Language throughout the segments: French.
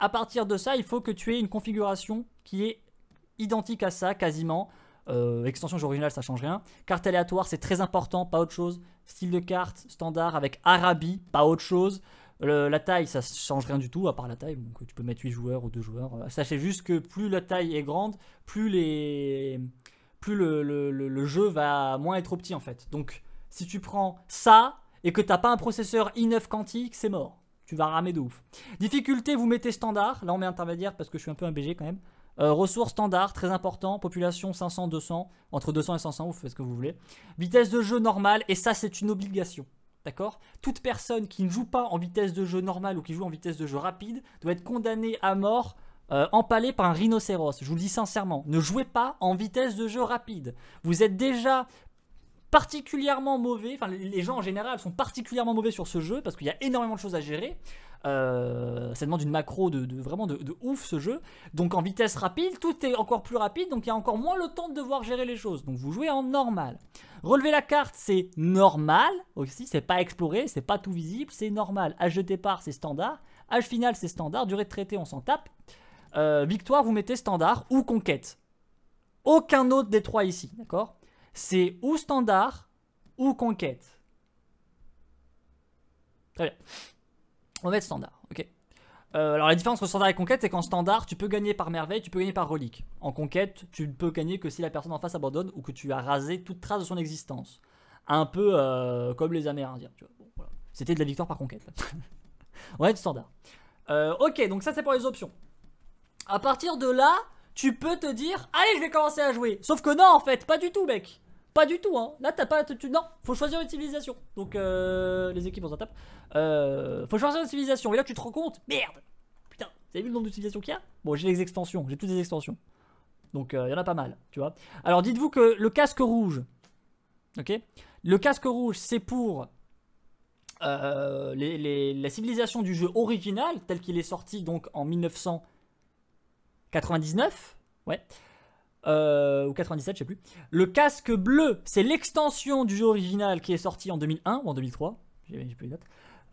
à partir de ça, il faut que tu aies une configuration qui est identique à ça quasiment. Euh, extension originale, original, ça change rien. Carte aléatoire, c'est très important, pas autre chose. Style de carte standard avec arabie, pas autre chose. la taille, ça change rien du tout, à part la taille. Donc tu peux mettre 8 joueurs ou 2 joueurs. Euh, sachez juste que plus la taille est grande, plus, les, plus le, jeu va moins être trop petit en fait. Donc si tu prends ça et que t'as pas un processeur i9 quantique, c'est mort tu vas ramer de ouf. Difficulté, vous mettez standard. Là, on met intermédiaire parce que je suis un peu un BG quand même. Euh, ressources standard, très important. Population 500, 200. Entre 200 et 500, ouf, faites ce que vous voulez. Vitesse de jeu normale, et ça, c'est une obligation. D'accord Toute personne qui ne joue pas en vitesse de jeu normale ou qui joue en vitesse de jeu rapide doit être condamnée à mort euh, empalée par un rhinocéros. Je vous le dis sincèrement, ne jouez pas en vitesse de jeu rapide. Vous êtes déjà particulièrement mauvais, enfin les gens en général sont particulièrement mauvais sur ce jeu parce qu'il y a énormément de choses à gérer. Euh, ça demande une macro de, vraiment de, ouf ce jeu. Donc en vitesse rapide, tout est encore plus rapide, donc il y a encore moins le temps de devoir gérer les choses. Donc vous jouez en normal. Relever la carte, c'est normal aussi, c'est pas exploré, c'est pas tout visible, c'est normal. Âge de départ, c'est standard. Âge final, c'est standard. Durée de traité, on s'en tape. Euh, victoire, vous mettez standard ou conquête. Aucun autre des trois ici, d'accord c'est ou standard ou conquête. Très bien. On va mettre standard, ok. Euh, alors la différence entre standard et conquête, c'est qu'en standard, tu peux gagner par merveille, tu peux gagner par relique. En conquête, tu ne peux gagner que si la personne en face abandonne ou que tu as rasé toute trace de son existence. Un peu euh, comme les Amérindiens, C'était de la victoire par conquête. On va être standard. Euh, ok, donc ça c'est pour les options. À partir de là, tu peux te dire allez je vais commencer à jouer. Sauf que non en fait, pas du tout mec. Pas du tout hein. Là t'as pas tu, non, faut choisir une civilisation. Donc euh, les équipes on s'en tape. Euh, faut choisir une civilisation et là tu te rends compte merde. Putain, vous avez vu le nombre de qu'il y a Bon, j'ai les extensions, j'ai toutes les extensions. Donc euh, il y en a pas mal, tu vois. Alors dites-vous que le casque rouge OK Le casque rouge, c'est pour les, les, la civilisation du jeu original tel qu'il est sorti donc en 1999 ouais. Euh, ou 97, je sais plus. Le casque bleu, c'est l'extension du jeu original qui est sorti en 2001 ou en 2003. J'ai plus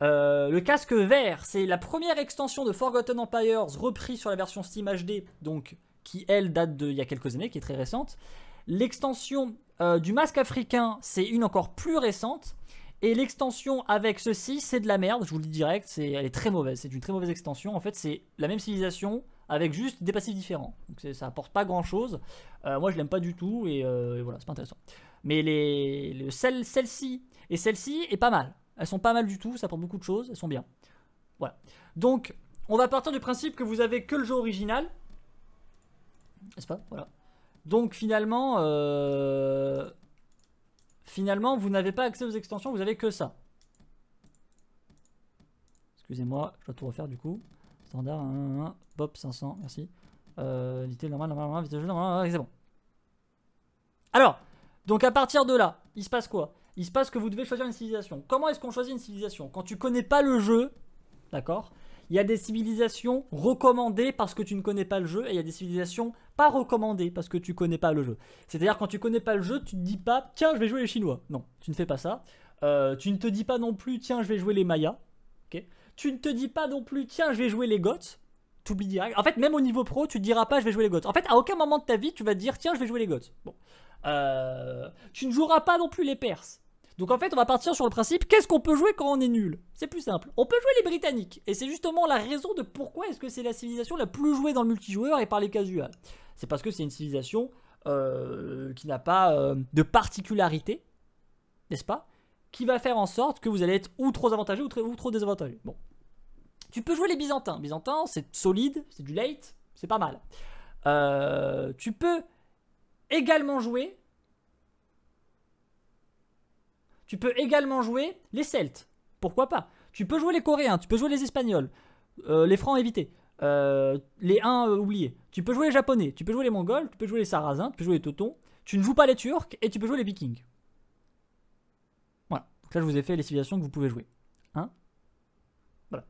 euh, le casque vert, c'est la première extension de Forgotten Empires repris sur la version Steam HD, donc qui elle date d'il y a quelques années, qui est très récente. L'extension euh, du masque africain, c'est une encore plus récente. Et l'extension avec ceci, c'est de la merde, je vous le dis direct, c'est, elle est très mauvaise, c'est une très mauvaise extension. En fait, c'est la même civilisation, avec juste des passifs différents. Donc ça apporte pas grand chose. Euh, moi je l'aime pas du tout et, euh, voilà, c'est pas intéressant. Mais les, celle, ci et celle-ci est pas mal. Elles sont pas mal du tout, ça apporte beaucoup de choses, elles sont bien. Voilà. Donc on va partir du principe que vous avez que le jeu original. N'est-ce pas Voilà. Donc finalement, euh, finalement vous n'avez pas accès aux extensions, vous avez que ça. Excusez-moi, je dois tout refaire du coup. Standard, 1, 1. Bob 500, merci. Euh, normal, c'est bon. Alors, donc à partir de là, il se passe quoi Il se passe que vous devez choisir une civilisation. Comment est-ce qu'on choisit une civilisation Quand tu connais pas le jeu, d'accord il y a des civilisations recommandées parce que tu ne connais pas le jeu et il y a des civilisations pas recommandées parce que tu connais pas le jeu. C'est-à-dire quand tu connais pas le jeu, tu te dis pas tiens je vais jouer les Chinois. Non, tu ne fais pas ça. Euh, tu ne te dis pas non plus tiens je vais jouer les Mayas. Ok Tu ne te dis pas non plus tiens je vais jouer les Goths. En fait, même au niveau pro, tu diras pas je vais jouer les goths En fait, à aucun moment de ta vie, tu vas dire tiens, je vais jouer les goths Bon. Euh, tu ne joueras pas non plus les Perses. Donc en fait, on va partir sur le principe qu'est-ce qu'on peut jouer quand on est nul C'est plus simple. On peut jouer les Britanniques. Et c'est justement la raison de pourquoi est-ce que c'est la civilisation la plus jouée dans le multijoueur et par les casuals. C'est parce que c'est une civilisation euh, qui n'a pas euh, de particularité, n'est-ce pas Qui va faire en sorte que vous allez être ou trop avantagé ou, ou trop désavantagé. Bon. Tu peux jouer les Byzantins. Byzantins, c'est solide, c'est du late, c'est pas mal. Euh, tu peux également jouer. Tu peux également jouer les Celtes. Pourquoi pas Tu peux jouer les Coréens, tu peux jouer les Espagnols, euh, les Francs évités, euh, les Huns oubliés. Tu peux jouer les Japonais, tu peux jouer les Mongols, tu peux jouer les Sarrasins, tu peux jouer les Totons. Tu ne joues pas les Turcs et tu peux jouer les Vikings. Voilà. Donc là, je vous ai fait les civilisations que vous pouvez jouer. Hein voilà.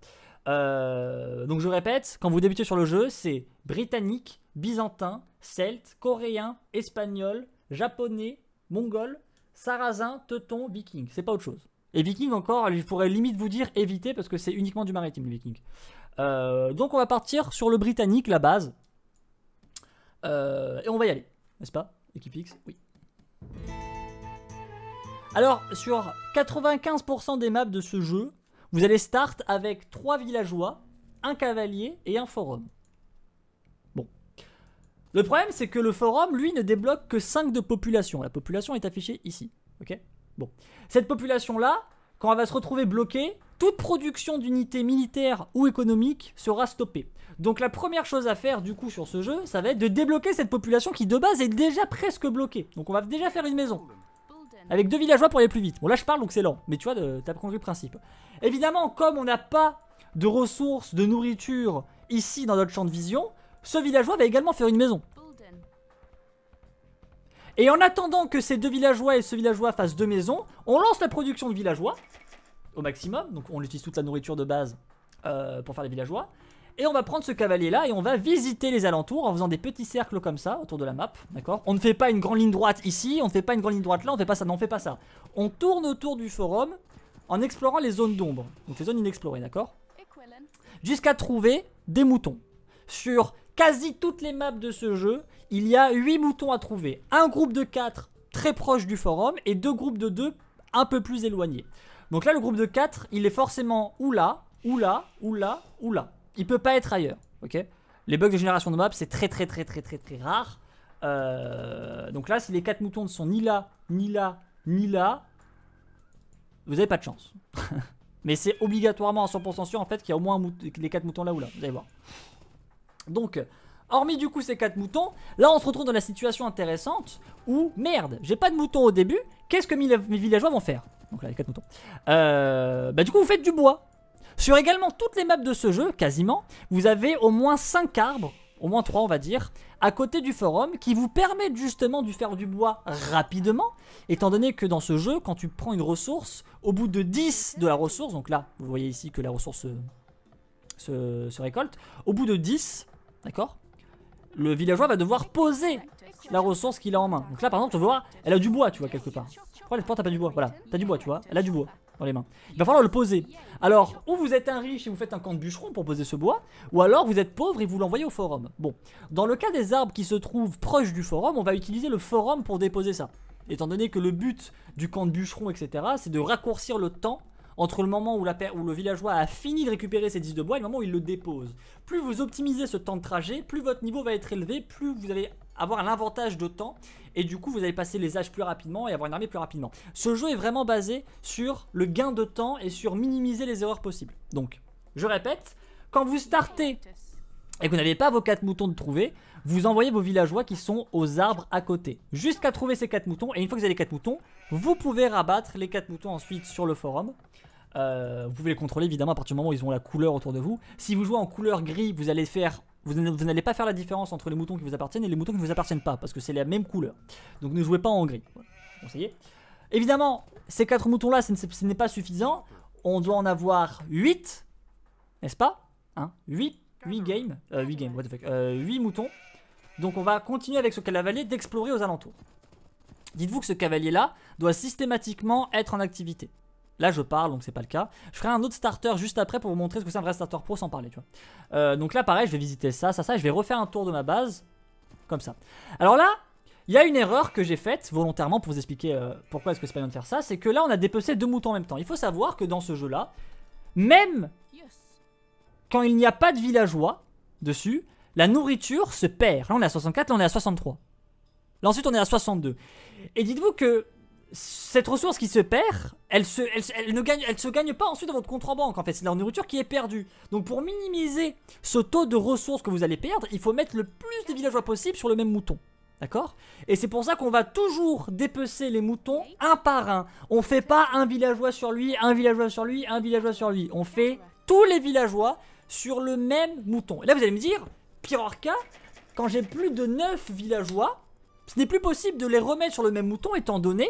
Euh, donc je répète, quand vous débutez sur le jeu, c'est britannique, byzantin, celte, coréen, espagnol, japonais, mongol, sarrasin, teuton, viking. C'est pas autre chose. Et viking encore, je pourrais limite vous dire éviter parce que c'est uniquement du maritime le viking. Euh, donc on va partir sur le britannique, la base. Euh, et on va y aller, n'est-ce pas Équipe X Oui. Alors, sur 95% des maps de ce jeu, vous allez start avec trois villageois, un cavalier et un forum. Bon. Le problème, c'est que le forum, lui, ne débloque que 5 de population. La population est affichée ici. Ok Bon. Cette population-là, quand elle va se retrouver bloquée, toute production d'unités militaires ou économiques sera stoppée. Donc la première chose à faire du coup sur ce jeu, ça va être de débloquer cette population qui de base est déjà presque bloquée. Donc on va déjà faire une maison avec deux villageois pour aller plus vite. Bon là je parle donc c'est lent, mais tu vois, t'as compris le principe. Évidemment, comme on n'a pas de ressources, de nourriture ici dans notre champ de vision, ce villageois va également faire une maison. Et en attendant que ces deux villageois et ce villageois fassent deux maisons, on lance la production de villageois au maximum. Donc on utilise toute la nourriture de base euh, pour faire les villageois. Et on va prendre ce cavalier là et on va visiter les alentours en faisant des petits cercles comme ça autour de la map, d'accord On ne fait pas une grande ligne droite ici, on ne fait pas une grande ligne droite là, on ne fait pas ça, non on fait pas ça. On tourne autour du forum en explorant les zones d'ombre, donc les zones inexplorées, d'accord Jusqu'à trouver des moutons. Sur quasi toutes les maps de ce jeu, il y a 8 moutons à trouver. Un groupe de 4 très proche du forum et deux groupes de 2 un peu plus éloignés. Donc là, le groupe de 4, il est forcément ou là, ou là, ou là, ou là. Il peut pas être ailleurs, ok Les bugs de génération de maps, c'est très très très très très très rare. Euh, donc là, si les 4 moutons ne sont ni là, ni là, ni là, vous avez pas de chance. Mais c'est obligatoirement à 100% sûr en fait qu'il y a au moins les 4 moutons là ou là, vous allez voir. Donc, hormis du coup ces 4 moutons, là on se retrouve dans la situation intéressante où, merde, j'ai pas de moutons au début, qu'est-ce que mes villageois vont faire donc là, les 4 moutons. Euh, bah du coup, vous faites du bois. Sur également toutes les maps de ce jeu, quasiment, vous avez au moins 5 arbres, au moins 3 on va dire, à côté du forum qui vous permettent justement de faire du bois rapidement, étant donné que dans ce jeu, quand tu prends une ressource, au bout de 10 de la ressource, donc là, vous voyez ici que la ressource se, récolte, au bout de 10, d'accord le villageois va devoir poser la ressource qu'il a en main. Donc là, par exemple, on vois, elle a du bois, tu vois, quelque part. Pourquoi t'as pas du bois Voilà, t'as du bois, tu vois, elle a du bois les mains. Il va falloir le poser. Alors, ou vous êtes un riche et vous faites un camp de bûcheron pour poser ce bois, ou alors vous êtes pauvre et vous l'envoyez au forum. Bon, dans le cas des arbres qui se trouvent proches du forum, on va utiliser le forum pour déposer ça. Étant donné que le but du camp de bûcheron, etc., c'est de raccourcir le temps entre le moment où, la, où, le villageois a fini de récupérer ses 10 de bois et le moment où il le dépose. Plus vous optimisez ce temps de trajet, plus votre niveau va être élevé, plus vous allez avoir l'avantage de temps et du coup vous allez passer les âges plus rapidement et avoir une armée plus rapidement. Ce jeu est vraiment basé sur le gain de temps et sur minimiser les erreurs possibles. Donc, je répète, quand vous startez et que vous n'avez pas vos 4 moutons de trouver, vous envoyez vos villageois qui sont aux arbres à côté. Jusqu'à trouver ces 4 moutons, et une fois que vous avez les 4 moutons, vous pouvez rabattre les 4 moutons ensuite sur le forum. Euh, vous pouvez les contrôler évidemment à partir du moment où ils ont la couleur autour de vous. Si vous jouez en couleur gris, vous allez faire vous n'allez pas faire la différence entre les moutons qui vous appartiennent et les moutons qui ne vous appartiennent pas, parce que c'est la même couleur. Donc ne jouez pas en gris. Évidemment, ces quatre moutons-là, ce n'est pas suffisant. On doit en avoir 8, n'est-ce pas hein 8, 8 games, 8 euh, games, 8 euh, moutons. Donc on va continuer avec ce cavalier d'explorer aux alentours. Dites-vous que ce cavalier-là doit systématiquement être en activité. Là, je parle, donc c'est pas le cas. Je ferai un autre starter juste après pour vous montrer ce que c'est un vrai starter pro sans parler, tu vois. Euh, donc là, pareil, je vais visiter ça, ça, ça, et je vais refaire un tour de ma base, comme ça. Alors là, il y a une erreur que j'ai faite volontairement pour vous expliquer euh, pourquoi est-ce que c'est pas bien de faire ça, c'est que là, on a dépecé deux moutons en même temps. Il faut savoir que dans ce jeu-là, même quand il n'y a pas de villageois dessus, la nourriture se perd. Là, on est à 64, là, on est à 63. Là, ensuite, on est à 62. Et dites-vous que cette ressource qui se perd, elle, se, ne gagne, elle se gagne pas ensuite dans votre compte en banque. En fait, c'est la nourriture qui est perdue. Donc, pour minimiser ce taux de ressources que vous allez perdre, il faut mettre le plus de villageois possible sur le même mouton. D'accord Et c'est pour ça qu'on va toujours dépecer les moutons un par un. On fait pas un villageois sur lui, un villageois sur lui, un villageois sur lui. On fait tous les villageois sur le même mouton. Et là, vous allez me dire, cas, quand j'ai plus de 9 villageois, ce n'est plus possible de les remettre sur le même mouton étant donné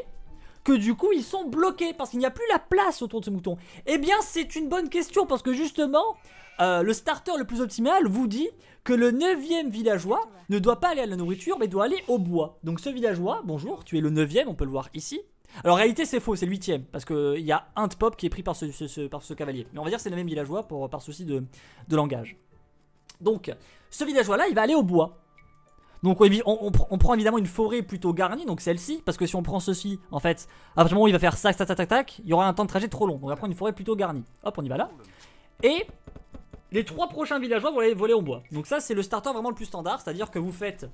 que du coup ils sont bloqués parce qu'il n'y a plus la place autour de ce mouton Eh bien c'est une bonne question parce que justement euh, le starter le plus optimal vous dit que le neuvième villageois ne doit pas aller à la nourriture mais doit aller au bois. Donc ce villageois, bonjour, tu es le 9 on peut le voir ici. Alors en réalité c'est faux, c'est le 8 parce qu'il euh, y a un de pop qui est pris par ce, par ce cavalier. Mais on va dire c'est le même villageois pour, par souci de langage. Donc ce villageois là il va aller au bois. Donc on, prend évidemment une forêt plutôt garnie, donc celle-ci, parce que si on prend ceci, en fait, à partir du moment où il va faire ça, tac, il y aura un temps de trajet trop long. Donc on va prendre une forêt plutôt garnie. Hop, on y va là. Et les trois prochains villageois vont aller voler en bois. Donc ça, c'est le starter vraiment le plus standard, c'est-à-dire que vous faites...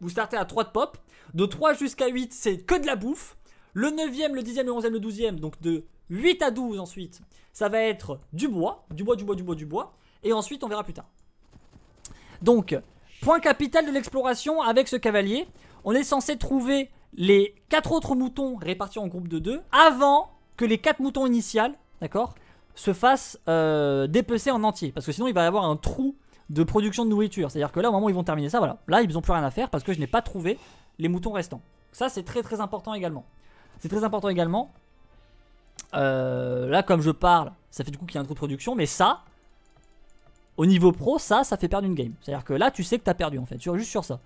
Vous startez à 3 de pop, de 3 jusqu'à 8, c'est que de la bouffe. Le 9 e le 10ème, le 11 e le 12 e donc de 8 à 12 ensuite, ça va être du bois, du bois, du bois, du bois, du bois. Et ensuite, on verra plus tard. Donc, Point capital de l'exploration avec ce cavalier. On est censé trouver les quatre autres moutons répartis en groupe de 2 avant que les quatre moutons initiales, d'accord, se fassent euh, dépecer en entier. Parce que sinon, il va y avoir un trou de production de nourriture. C'est-à-dire que là, au moment où ils vont terminer ça, voilà. Là, ils n'ont plus rien à faire parce que je n'ai pas trouvé les moutons restants. Ça, c'est très très important également. C'est très important également. Euh, là, comme je parle, ça fait du coup qu'il y a un trou de production. Mais ça, au niveau pro, ça, ça fait perdre une game. C'est-à-dire que là, tu sais que t'as perdu en fait, sur, juste sur ça.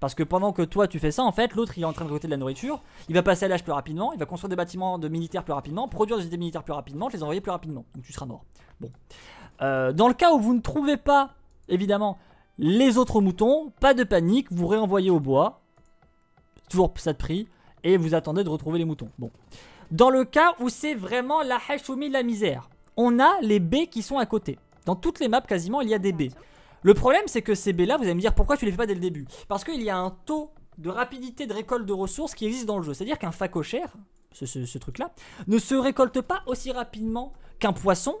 Parce que pendant que toi tu fais ça, en fait, l'autre il est en train de côté de la nourriture, il va passer à l'âge plus rapidement, il va construire des bâtiments de militaires plus rapidement, produire des unités militaires plus rapidement, les envoyer plus rapidement. Donc tu seras mort. Bon. Euh, dans le cas où vous ne trouvez pas, évidemment, les autres moutons, pas de panique, vous réenvoyez au bois. Toujours ça de prix. Et vous attendez de retrouver les moutons. Bon. Dans le cas où c'est vraiment la de la misère, on a les baies qui sont à côté. Dans toutes les maps quasiment, il y a des baies. Le problème, c'est que ces baies-là, vous allez me dire pourquoi tu les fais pas dès le début. Parce qu'il y a un taux de rapidité de récolte de ressources qui existe dans le jeu. C'est-à-dire qu'un facochère, ce, truc-là, ne se récolte pas aussi rapidement qu'un poisson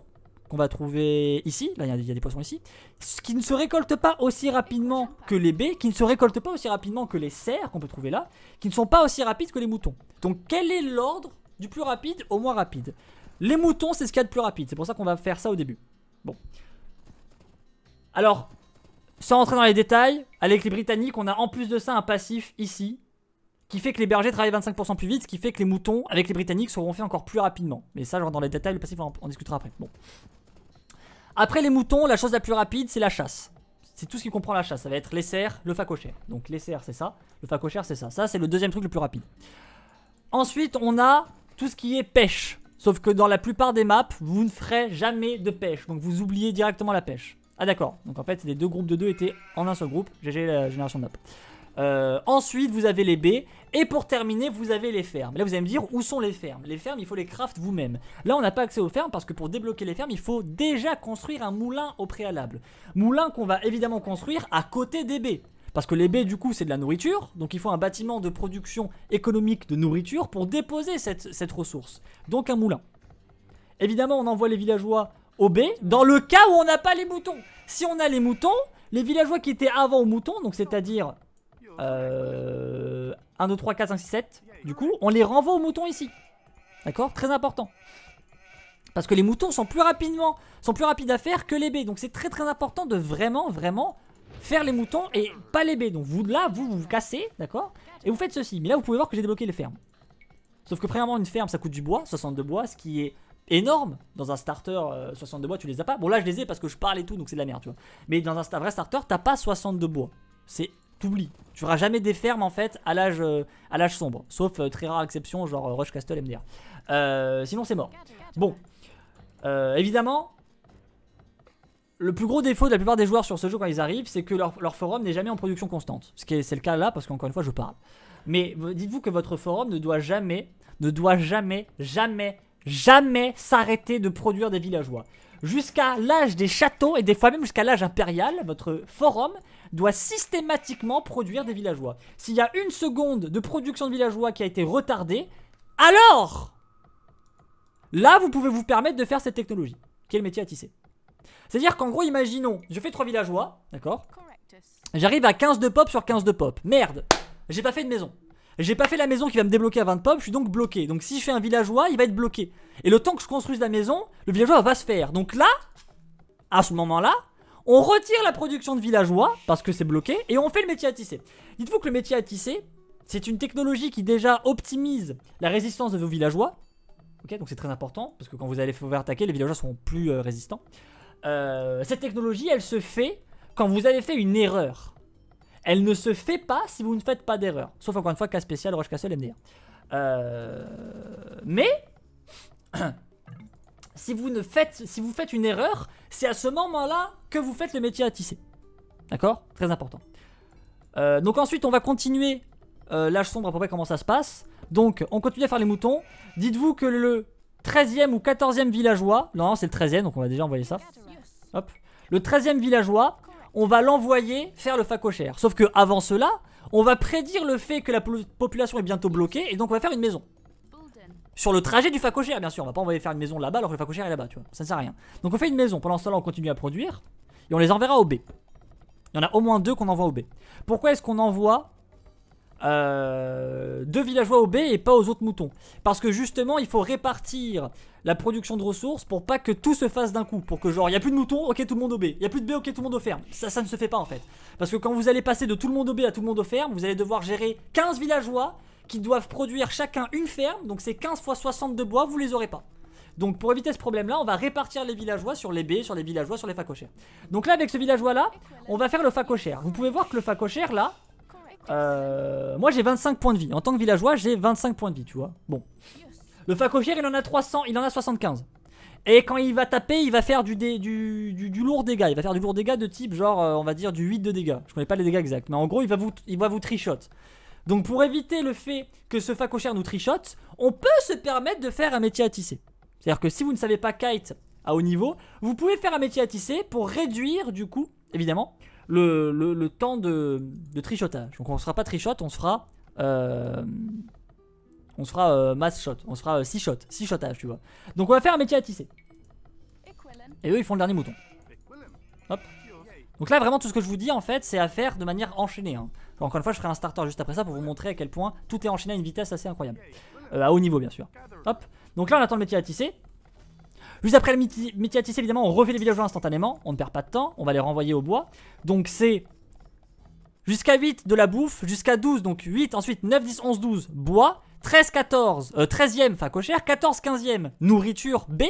qu'on va trouver ici, là il y, a des poissons ici, qui ne se récolte pas aussi rapidement que les baies, qui ne se récolte pas aussi rapidement que les cerfs qu'on peut trouver là, qui ne sont pas aussi rapides que les moutons. Donc quel est l'ordre du plus rapide au moins rapide Les moutons c'est ce qu'il y a de plus rapide, c'est pour ça qu'on va faire ça au début. Bon. Alors, sans entrer dans les détails, avec les Britanniques, on a en plus de ça un passif ici qui fait que les bergers travaillent 25% plus vite, ce qui fait que les moutons avec les Britanniques seront faits encore plus rapidement. Mais ça, genre dans les détails, le passif, on, en discutera après. Bon. Après les moutons, la chose la plus rapide, c'est la chasse. C'est tout ce qui comprend la chasse. Ça va être les cerfs, le facochère. Donc les cerfs, c'est ça. Le facochère, c'est ça. Ça, c'est le deuxième truc le plus rapide. Ensuite, on a tout ce qui est pêche. Sauf que dans la plupart des maps, vous ne ferez jamais de pêche. Donc vous oubliez directement la pêche. Ah d'accord. Donc en fait, les deux groupes de deux étaient en un seul groupe. GG la génération de map. Euh, ensuite, vous avez les baies. Et pour terminer, vous avez les fermes. Là, vous allez me dire où sont les fermes. Les fermes, il faut les craft vous-même. Là, on n'a pas accès aux fermes parce que pour débloquer les fermes, il faut déjà construire un moulin au préalable. Moulin qu'on va évidemment construire à côté des baies. Parce que les baies, du coup, c'est de la nourriture. Donc il faut un bâtiment de production économique de nourriture pour déposer cette, ressource. Donc un moulin. Évidemment, on envoie les villageois aux baies dans le cas où on n'a pas les moutons. Si on a les moutons, les villageois qui étaient avant aux moutons, donc c'est-à-dire 1, 2, 3, 4, 5, 6, 7, du coup, on les renvoie aux moutons ici. D'accord Très important. Parce que les moutons sont plus rapidement, sont plus rapides à faire que les baies. Donc c'est très très important de vraiment, vraiment faire les moutons et pas les baies. Donc vous, là, vous, vous, cassez, d'accord Et vous faites ceci. Mais là, vous pouvez voir que j'ai débloqué les fermes. Sauf que premièrement, une ferme, ça coûte du bois, 62 bois, ce qui est énorme. Dans un starter, 62 euh, bois, tu les as pas. Bon, là, je les ai parce que je parle et tout, donc c'est de la merde, tu vois. Mais dans un vrai starter, t'as pas 62 bois. C'est t'oublies. Tu auras jamais des fermes en fait à l'âge euh, à l'âge sombre, sauf euh, très rare exception genre Rush Castle MDR. sinon c'est mort. Bon, évidemment, le plus gros défaut de la plupart des joueurs sur ce jeu quand ils arrivent, c'est que leur, forum n'est jamais en production constante. Ce qui est, c'est le cas là, parce qu'encore une fois, je parle. Mais dites-vous que votre forum ne doit jamais, ne doit jamais, jamais, jamais s'arrêter de produire des villageois. Jusqu'à l'âge des châteaux et des fois même jusqu'à l'âge impérial, votre forum doit systématiquement produire des villageois. S'il y a une seconde de production de villageois qui a été retardée, alors là vous pouvez vous permettre de faire cette technologie, Quel métier à tisser. C'est-à-dire qu'en gros, imaginons, je fais 3 villageois, d'accord J'arrive à 15 de pop sur 15 de pop. Merde, j'ai pas fait de maison. J'ai pas fait la maison qui va me débloquer à 20 pop, je suis donc bloqué. Donc si je fais un villageois, il va être bloqué. Et le temps que je construise la maison, le villageois va se faire. Donc là, à ce moment-là, on retire la production de villageois, parce que c'est bloqué, et on fait le métier à tisser. Dites-vous que le métier à tisser, c'est une technologie qui déjà optimise la résistance de vos villageois. Ok, donc c'est très important, parce que quand vous allez vous faire attaquer, les villageois seront plus euh, résistants. Euh, cette technologie, elle se fait quand vous avez fait une erreur. Elle ne se fait pas si vous ne faites pas d'erreur. Sauf encore une fois, cas spécial, Roche Castle, MDR. Euh, mais, si, vous ne faites, si vous faites une erreur, c'est à ce moment-là que vous faites le métier à tisser. D'accord Très important. Euh, donc ensuite, on va continuer l'âge sombre à peu près comment ça se passe. Donc, on continue à faire les moutons. Dites-vous que le 13e ou 14e villageois. Non, c'est le 13e, donc on va déjà envoyer ça. Le 13e villageois, on va l'envoyer faire le facochère. Sauf que avant cela, on va prédire le fait que la population est bientôt bloquée et donc on va faire une maison. Sur le trajet du facochère, bien sûr. On va pas envoyer faire une maison là-bas alors que le facochère est là-bas, tu vois. Ça ne sert à rien. Donc on fait une maison. Pendant ce temps-là, on continue à produire et on les enverra au B. Il y en a au moins deux qu'on envoie au B. Pourquoi est-ce qu'on envoie euh, deux villageois au B et pas aux autres moutons. Parce que justement, il faut répartir la production de ressources pour pas que tout se fasse d'un coup. Pour que genre, il n'y a plus de moutons, ok tout le monde au B, Il n'y a plus de B, ok tout le monde au ferme. Ça, ça ne se fait pas en fait. Parce que quand vous allez passer de tout le monde au B à tout le monde au ferme, vous allez devoir gérer 15 villageois qui doivent produire chacun une ferme. Donc c'est 15 fois 60 de bois, vous les aurez pas. Donc pour éviter ce problème-là, on va répartir les villageois sur les baies, sur les villageois, sur les facochères. Donc là, avec ce villageois-là, on va faire le facochère. Vous pouvez voir que le facochère, là, euh, moi j'ai 25 points de vie. En tant que villageois, j'ai 25 points de vie, tu vois. Bon. Le facochère, il en a 300, il en a 75. Et quand il va taper, il va faire du, lourd dégât. Il va faire du lourd dégât de type, genre, euh, on va dire, du 8 de dégâts. Je connais pas les dégâts exacts, mais en gros, il va vous, il va vous trichote. Donc pour éviter le fait que ce facochère nous trichote, on peut se permettre de faire un métier à tisser. C'est-à-dire que si vous ne savez pas kite à haut niveau, vous pouvez faire un métier à tisser pour réduire, du coup, évidemment, le, temps de, trichotage. Donc on ne se fera pas trichot, on se fera... Euh, on se fera euh, mass shot, on se fera 6 euh, shots, Six shotages, tu vois. Donc on va faire un métier à tisser. Et eux, ils font le dernier mouton. Hop. Donc là, vraiment, tout ce que je vous dis, en fait, c'est à faire de manière enchaînée. Hein. Encore une fois, je ferai un starter juste après ça pour vous montrer à quel point tout est enchaîné à une vitesse assez incroyable. à haut niveau, bien sûr. Hop. Donc là, on attend le métier à tisser. Juste après le médiaticé, évidemment, on refait les villageois instantanément. On ne perd pas de temps. On va les renvoyer au bois. Donc c'est jusqu'à 8 de la bouffe, jusqu'à 12. Donc 8, ensuite 9, 10, 11, 12, bois. 13, 14, 13e, facochère, 14, 15e, nourriture B.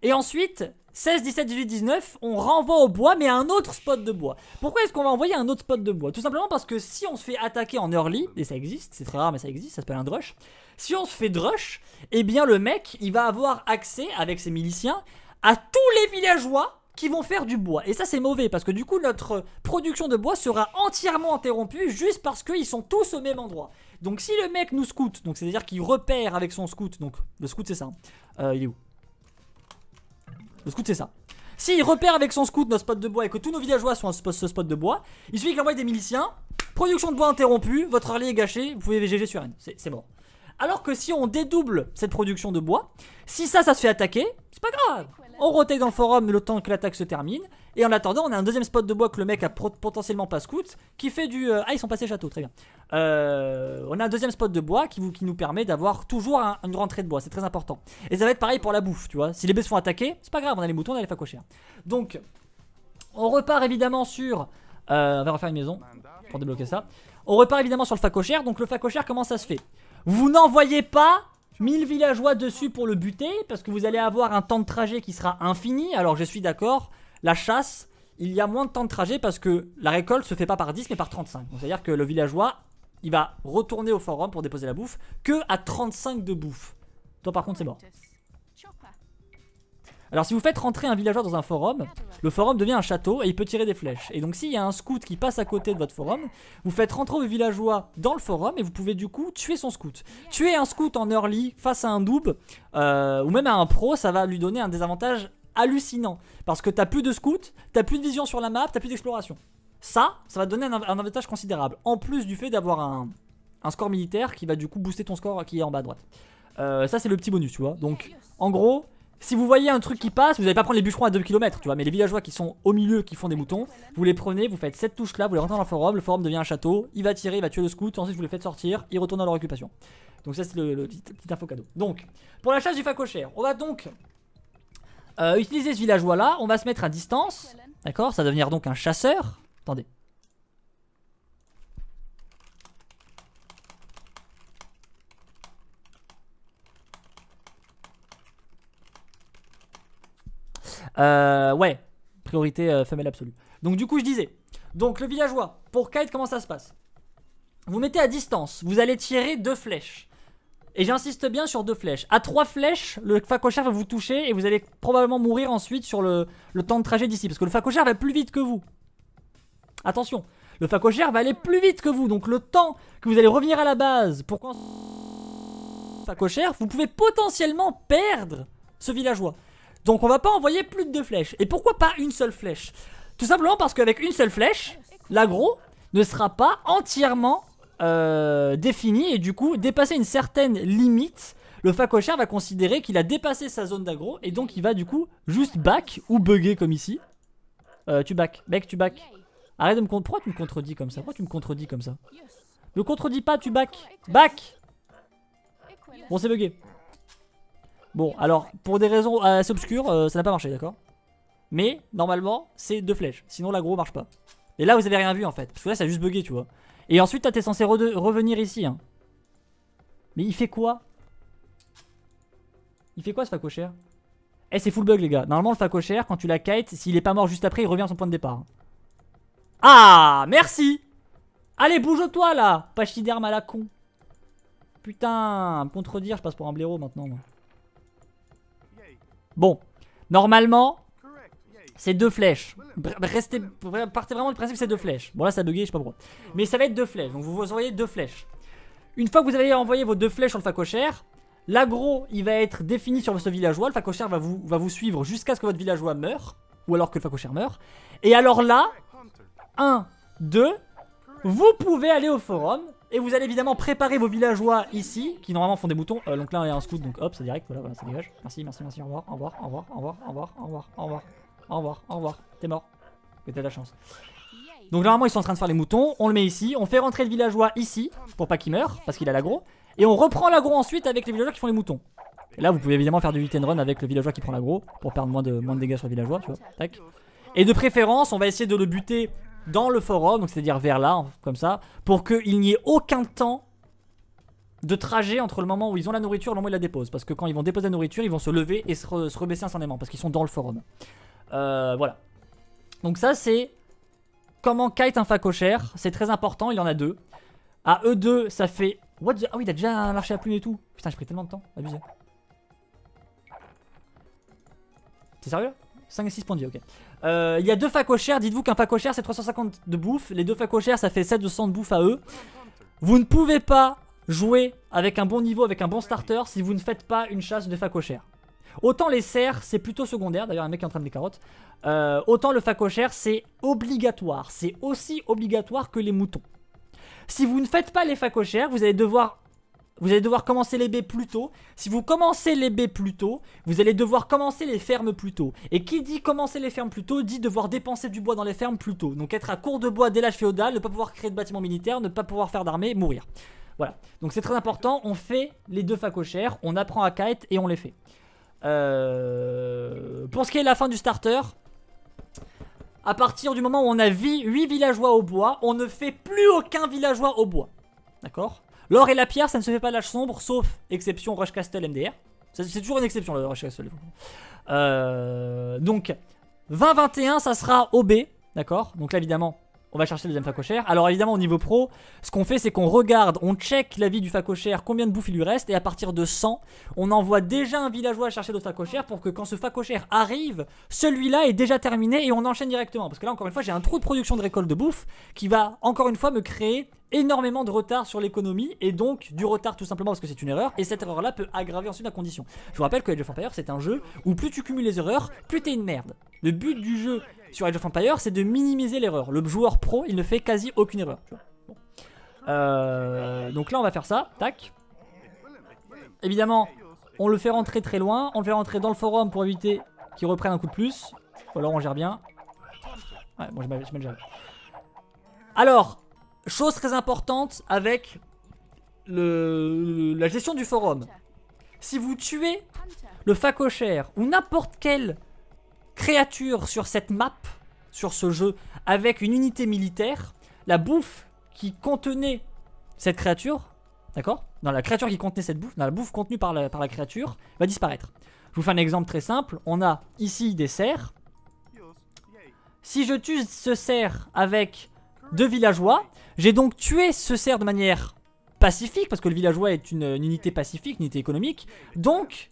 Et ensuite, 16, 17, 18, 19, on renvoie au bois, mais à un autre spot de bois. Pourquoi est-ce qu'on va envoyer un autre spot de bois Tout simplement parce que si on se fait attaquer en early, et ça existe, c'est très rare mais ça existe, ça s'appelle un drush, si on se fait rush, eh bien le mec, il va avoir accès avec ses miliciens à tous les villageois qui vont faire du bois. Et ça c'est mauvais parce que du coup notre production de bois sera entièrement interrompue juste parce qu'ils sont tous au même endroit. Donc si le mec nous scoute, donc c'est-à-dire qu'il repère avec son scout, donc le scout c'est ça, hein. euh, il est où Le scout c'est ça. S'il repère avec son scout notre spot de bois et que tous nos villageois sont à ce spot de bois, il suffit qu'il envoie des miliciens, production de bois interrompue, votre rallye est gâché, vous pouvez VGG sur N, c'est bon alors que si on dédouble cette production de bois, si ça, ça se fait attaquer, c'est pas grave. On rotaille dans le forum le temps que l'attaque se termine. Et en attendant, on a un deuxième spot de bois que le mec a potentiellement pas scout, qui fait du... Euh, ah, ils sont passés château, très bien. Euh, on a un deuxième spot de bois qui, nous permet d'avoir toujours un, une rentrée de bois, c'est très important. Et ça va être pareil pour la bouffe, tu vois. Si les bêtes sont attaquées, c'est pas grave, on a les moutons, on a les facochères. Donc, on repart évidemment sur... Euh, on va refaire une maison pour débloquer ça. On repart évidemment sur le facochère, donc le facochère comment ça se fait vous n'envoyez pas 1000 villageois dessus pour le buter, parce que vous allez avoir un temps de trajet qui sera infini. Alors je suis d'accord, la chasse, il y a moins de temps de trajet parce que la récolte se fait pas par 10 mais par 35. C'est-à-dire que le villageois, il va retourner au forum pour déposer la bouffe que à 35 de bouffe. Toi par contre c'est mort. Alors si vous faites rentrer un villageois dans un forum, le forum devient un château et il peut tirer des flèches. Et donc s'il y a un scout qui passe à côté de votre forum, vous faites rentrer le villageois dans le forum et vous pouvez du coup tuer son scout. Tuer un scout en early face à un double euh, ou même à un pro, ça va lui donner un désavantage hallucinant. Parce que t'as plus de scouts, t'as plus de vision sur la map, t'as plus d'exploration. Ça, ça va donner un, avantage considérable. En plus du fait d'avoir un, score militaire qui va du coup booster ton score qui est en bas à droite. Euh, ça c'est le petit bonus tu vois Donc en gros si vous voyez un truc qui passe, vous allez pas prendre les bûcherons à 2 km, tu vois, mais les villageois qui sont au milieu, qui font des moutons, vous les prenez, vous faites cette touche là, vous les rentrez dans le forum, le forum devient un château, il va tirer, il va tuer le scout, ensuite vous les faites sortir, il retourne dans leur occupation. Donc ça c'est le, petit, info cadeau. Donc, pour la chasse du facochère, on va donc euh, utiliser ce villageois là, on va se mettre à distance, d'accord Ça va devenir donc un chasseur. Attendez, Euh, ouais, priorité euh, femelle absolue. Donc du coup, je disais. Donc le villageois, pour kite, comment ça se passe Vous mettez à distance, vous allez tirer deux flèches. Et j'insiste bien sur deux flèches. À trois flèches, le Fakocher va vous toucher et vous allez probablement mourir ensuite sur le, temps de trajet d'ici. Parce que le Fakocher va plus vite que vous. Attention, le facochère va aller plus vite que vous. Donc le temps que vous allez revenir à la base pour quand vous pouvez potentiellement perdre ce villageois. Donc on va pas envoyer plus de deux flèches. Et pourquoi pas une seule flèche Tout simplement parce qu'avec une seule flèche, l'agro ne sera pas entièrement euh, défini et du coup dépasser une certaine limite le facochère va considérer qu'il a dépassé sa zone d'agro et donc il va du coup juste back ou bugger comme ici. Euh, tu back, mec tu back. Arrête de me contredire, Pourquoi tu me contredis comme ça Pourquoi tu me contredis comme ça Ne contredis pas, tu back. Back Bon c'est bugué. Bon, alors, pour des raisons euh, assez obscures, euh, ça n'a pas marché, d'accord Mais, normalement, c'est deux flèches. Sinon, l'agro marche pas. Et là, vous avez rien vu, en fait. Parce que là, ça a juste bugué, tu vois. Et ensuite, t'es censé revenir ici. Hein. Mais il fait quoi Il fait quoi, ce facochère Eh, c'est full bug, les gars. Normalement, le facochère, quand tu la kite s'il est pas mort juste après, il revient à son point de départ. Hein. Ah, merci Allez, bouge-toi, là Pachyderme à la con. Putain, me contredire, je passe pour un blaireau maintenant, moi. Bon, normalement, c'est deux flèches. Restez, partez vraiment du principe que c'est deux flèches. Bon là ça a bugué, je sais pas pourquoi. Mais ça va être deux flèches, donc vous envoyez deux flèches. Une fois que vous avez envoyé vos deux flèches sur le facochère, l'agro il va être défini sur votre villageois, le facochère va vous, va vous suivre jusqu'à ce que votre villageois meure, ou alors que le facochère meurt. Et alors là, 1, 2, vous pouvez aller au forum et vous allez évidemment préparer vos villageois ici, qui normalement font des moutons. Euh, donc là, il y a un scout, donc hop, c'est direct, voilà, ça dégage. Merci, merci, merci, au revoir, au revoir, au revoir, au revoir, au revoir, au revoir, au revoir, au revoir, au revoir. T'es mort. Mais t'as de la chance. Donc normalement, ils sont en train de faire les moutons. On le met ici. On fait rentrer le villageois ici, pour pas qu'il meure, parce qu'il a l'agro. Et on reprend l'agro ensuite avec les villageois qui font les moutons. Et là, vous pouvez évidemment faire du hit and run avec le villageois qui prend l'agro, pour perdre moins de, moins dégâts sur le villageois, tu vois. Et de préférence, on va essayer de le buter dans le forum, donc c'est-à-dire vers là, comme ça, pour qu'il n'y ait aucun temps de trajet entre le moment où ils ont la nourriture et le moment où ils la déposent. Parce que quand ils vont déposer la nourriture, ils vont se lever et se, rebaisser instantanément, parce qu'ils sont dans le forum. Euh, voilà. Donc ça, c'est comment kite un facocher, C'est très important, il y en a deux. À eux deux, ça fait... What the... Ah oui, t'as déjà un archer à plume et tout. Putain, j'ai pris tellement de temps, abusé. T'es sérieux 5 et 6 points de ok. Euh, il y a deux facochères, dites-vous qu'un facochère c'est 350 de bouffe, les deux facochères ça fait 700 de bouffe à eux. Vous ne pouvez pas jouer avec un bon niveau, avec un bon starter, si vous ne faites pas une chasse de facochères. Autant les cerfs, c'est plutôt secondaire, d'ailleurs un mec est en train de les carottes, euh, autant le facochère c'est obligatoire, c'est aussi obligatoire que les moutons. Si vous ne faites pas les facochères, vous allez devoir vous allez devoir commencer les baies plus tôt. Si vous commencez les baies plus tôt, vous allez devoir commencer les fermes plus tôt. Et qui dit commencer les fermes plus tôt, dit devoir dépenser du bois dans les fermes plus tôt. Donc être à court de bois dès l'âge féodal, ne pas pouvoir créer de bâtiments militaires, ne pas pouvoir faire d'armée, mourir. Voilà. Donc c'est très important, on fait les deux facochères, on apprend à kite et on les fait. Euh, pour ce qui est de la fin du starter, à partir du moment où on a 8 villageois au bois, on ne fait plus aucun villageois au bois. D'accord L'or et la pierre, ça ne se fait pas de l'âge sombre, sauf exception Rush Castle MDR. C'est toujours une exception, le Rush Castle. Euh, donc, 2021, ça sera OB, d'accord Donc là, évidemment, on va chercher le deuxième facochère. Alors évidemment au niveau pro, ce qu'on fait c'est qu'on regarde, on check la vie du facochère, combien de bouffe il lui reste, et à partir de 100, on envoie déjà un villageois chercher d'autres facochères pour que quand ce facochère arrive, celui-là est déjà terminé et on enchaîne directement. Parce que là encore une fois j'ai un trou de production de récolte de bouffe qui va encore une fois me créer énormément de retard sur l'économie et donc du retard tout simplement parce que c'est une erreur et cette erreur là peut aggraver ensuite la condition. Je vous rappelle que Age of Empires c'est un jeu où plus tu cumules les erreurs, plus t'es une merde. Le but du jeu sur Age of Empires, c'est de minimiser l'erreur. Le joueur pro, il ne fait quasi aucune erreur. Euh, donc là, on va faire ça. Tac. Évidemment, on le fait rentrer très loin. On le fait rentrer dans le forum pour éviter qu'il reprenne un coup de plus. Ou alors, on gère bien. Ouais, bon, je m'en gère. Alors, chose très importante avec le, la gestion du forum. Si vous tuez le Facocher ou n'importe quel Créature sur cette map, sur ce jeu, avec une unité militaire, la bouffe qui contenait cette créature, d'accord Dans la créature qui contenait cette bouffe, dans la bouffe contenue par la, par la créature, va disparaître. Je vous fais un exemple très simple. On a ici des cerfs. Si je tue ce cerf avec deux villageois, j'ai donc tué ce cerf de manière pacifique, parce que le villageois est une, unité pacifique, une unité économique. Donc,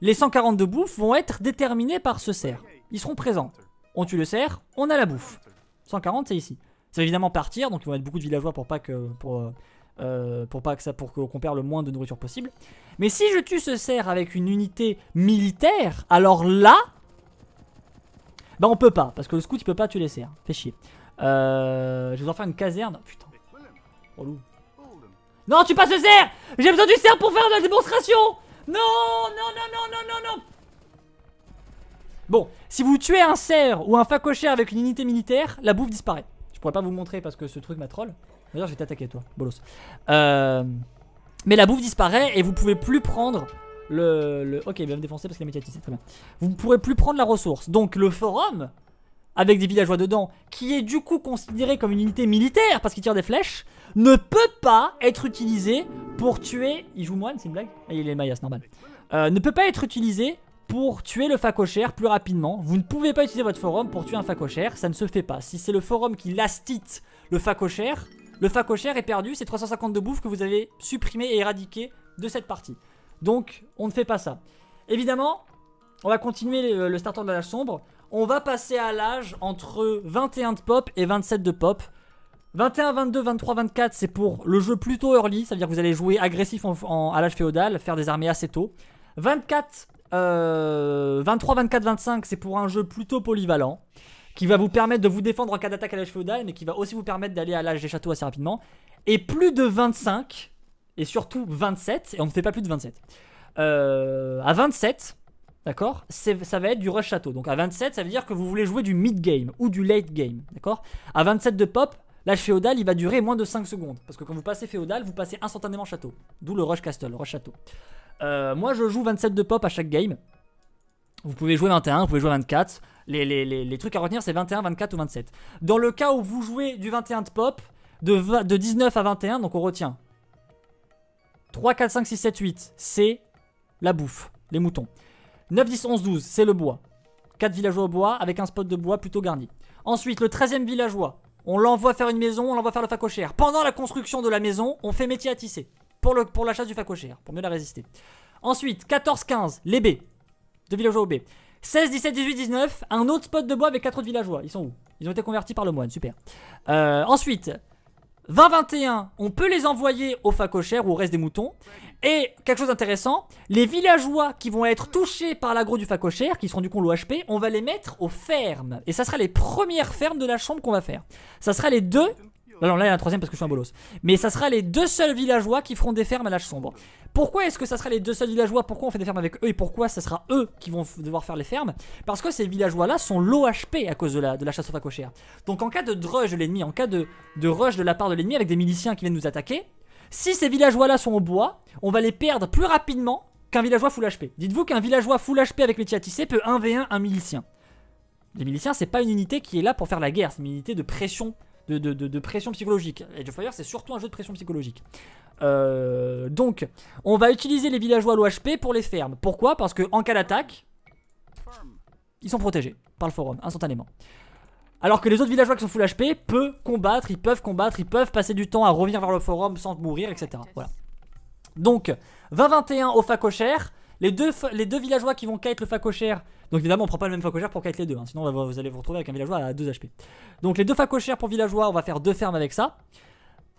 les 142 bouffes vont être déterminés par ce cerf. Ils seront présents. On tue le cerf, on a la bouffe. 140, c'est ici. Ça va évidemment partir, donc il va y beaucoup de villageois pour pas que... Pour, pour pas que ça, pour qu'on perd le moins de nourriture possible. Mais si je tue ce cerf avec une unité militaire, alors là, bah on peut pas, parce que le scout il peut pas tuer les cerfs. Fais chier. Euh, je vais en faire une caserne. Putain. Oh, loup. Non, tu passes le cerf J'ai besoin du cerf pour faire de la démonstration Non, non, non, non, non, non, non Bon, si vous tuez un cerf ou un facochère avec une unité militaire, la bouffe disparaît. Je pourrais pas vous montrer parce que ce truc m'a troll. D'ailleurs, je vais t'attaquer, toi, bolos. Euh, mais la bouffe disparaît et vous pouvez plus prendre le. le... Ok, bien me défoncer parce qu'il a c'est très bien. Vous ne pourrez plus prendre la ressource. Donc, le forum, avec des villageois dedans, qui est du coup considéré comme une unité militaire parce qu'il tire des flèches, ne peut pas être utilisé pour tuer. Il joue moine, c'est une blague ah, Il est Mayas, normal. Euh, ne peut pas être utilisé pour tuer le facochère plus rapidement. Vous ne pouvez pas utiliser votre forum pour tuer un facochère, ça ne se fait pas. Si c'est le forum qui lastite le facochère, le facochère est perdu, c'est 350 de bouffe que vous avez supprimé et éradiqué de cette partie. Donc, on ne fait pas ça. Évidemment, on va continuer le starter de l'âge sombre. On va passer à l'âge entre 21 de pop et 27 de pop. 21, 22, 23, 24, c'est pour le jeu plutôt early, ça veut dire que vous allez jouer agressif à l'âge féodal, faire des armées assez tôt. 24, 23, 24, 25, c'est pour un jeu plutôt polyvalent qui va vous permettre de vous défendre en cas d'attaque à l'âge féodal, mais qui va aussi vous permettre d'aller à l'âge des châteaux assez rapidement. Et plus de 25, et surtout 27, et on ne fait pas plus de 27. Euh, à 27, d'accord Ça va être du rush château. Donc à 27, ça veut dire que vous voulez jouer du mid-game ou du late-game, d'accord À 27 de pop, l'âge féodal, il va durer moins de 5 secondes. Parce que quand vous passez féodal, vous passez instantanément château. D'où le rush castle, rush château. Euh, moi, je joue 27 de pop à chaque game. Vous pouvez jouer 21, vous pouvez jouer 24. Les, trucs à retenir, c'est 21, 24 ou 27. Dans le cas où vous jouez du 21 de pop, de, de 19 à 21, donc on retient 3, 4, 5, 6, 7, 8, c'est la bouffe, les moutons. 9, 10, 11, 12, c'est le bois. 4 villageois au bois avec un spot de bois plutôt garni. Ensuite, le 13e villageois, on l'envoie faire une maison, on l'envoie faire le facochère. Pendant la construction de la maison, on fait métier à tisser pour, le, la chasse du facochère, pour mieux la résister. Ensuite, 14-15, les B. De villageois au B. 16, 17, 18, 19, un autre spot de bois avec quatre autres villageois. Ils sont où Ils ont été convertis par le moine, super. Euh, ensuite, 20, 21, on peut les envoyer au facochères ou au reste des moutons. Et quelque chose d'intéressant, les villageois qui vont être touchés par l'agro du facochère, qui seront du coup l'OHP, on va les mettre aux fermes. Et ça sera les premières fermes de la chambre qu'on va faire. Ça sera les deux là, il y a un troisième parce que je suis un bolos. Mais ça sera les deux seuls villageois qui feront des fermes à l'âge sombre. Pourquoi est-ce que ça sera les deux seuls villageois Pourquoi on fait des fermes avec eux Et pourquoi ça sera eux qui vont devoir faire les fermes Parce que ces villageois-là sont hp à cause de la, de la chasse aux facochères. Donc en cas de rush de l'ennemi, en cas de, de rush de la part de l'ennemi avec des miliciens qui viennent nous attaquer, si ces villageois-là sont au bois, on va les perdre plus rapidement qu'un villageois full HP. Dites-vous qu'un villageois full HP avec les à peut 1v1 un milicien. Les miliciens, c'est pas une unité qui est là pour faire la guerre, c'est une unité de pression de, pression psychologique. Age of Fire, c'est surtout un jeu de pression psychologique. Euh, donc, on va utiliser les villageois à l'OHP pour les fermes. Pourquoi Parce que en cas d'attaque, ils sont protégés par le forum, instantanément. Alors que les autres villageois qui sont full HP peuvent combattre, ils peuvent combattre, ils peuvent passer du temps à revenir vers le forum sans mourir, etc. Voilà. Donc, 20-21 au facochère, les deux, les deux villageois qui vont kite le facochère. Donc évidemment, on prend pas le même facochère pour kite les deux. Hein. sinon, vous allez vous retrouver avec un villageois à 2 HP. Donc les deux facochères pour villageois, on va faire deux fermes avec ça.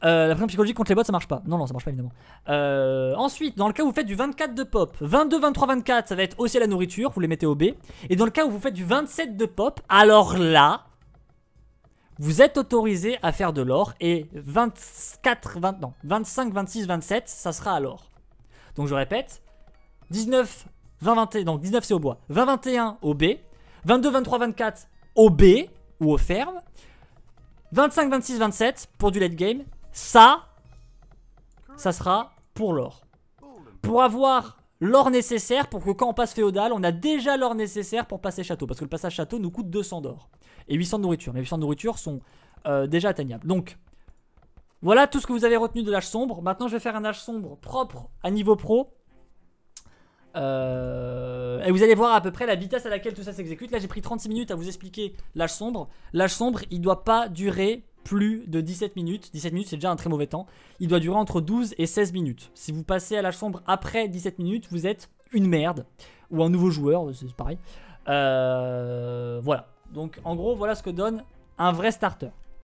Euh, la pression psychologique contre les boîtes ça marche pas. Non, non, ça marche pas évidemment. Euh, ensuite, dans le cas où vous faites du 24 de pop, 22, 23, 24, ça va être aussi la nourriture, vous les mettez au B. Et dans le cas où vous faites du 27 de pop, alors là, vous êtes autorisé à faire de l'or. Et 24, 25, 26, 27, ça sera à l'or. Donc je répète, 19, 20, 21, donc 19 c'est au bois, 20, 21 au B, 22, 23, 24 au B ou aux fermes, 25, 26, 27 pour du late game. Ça, ça sera pour l'or. Pour avoir l'or nécessaire pour que quand on passe féodal, on a déjà l'or nécessaire pour passer château. Parce que le passage château nous coûte 200 d'or et 800 de nourriture. Mais 800 de nourriture sont euh, déjà atteignables. Donc, voilà tout ce que vous avez retenu de l'âge sombre. Maintenant, je vais faire un âge sombre propre à niveau pro euh, et vous allez voir à peu près la vitesse à laquelle tout ça s'exécute. Là, j'ai pris 36 minutes à vous expliquer l'âge sombre. L'âge sombre, il doit pas durer plus de 17 minutes. 17 minutes, c'est déjà un très mauvais temps. Il doit durer entre 12 et 16 minutes. Si vous passez à l'âge sombre après 17 minutes, vous êtes une merde. Ou un nouveau joueur, c'est pareil. Euh, voilà. Donc, en gros, voilà ce que donne un vrai starter.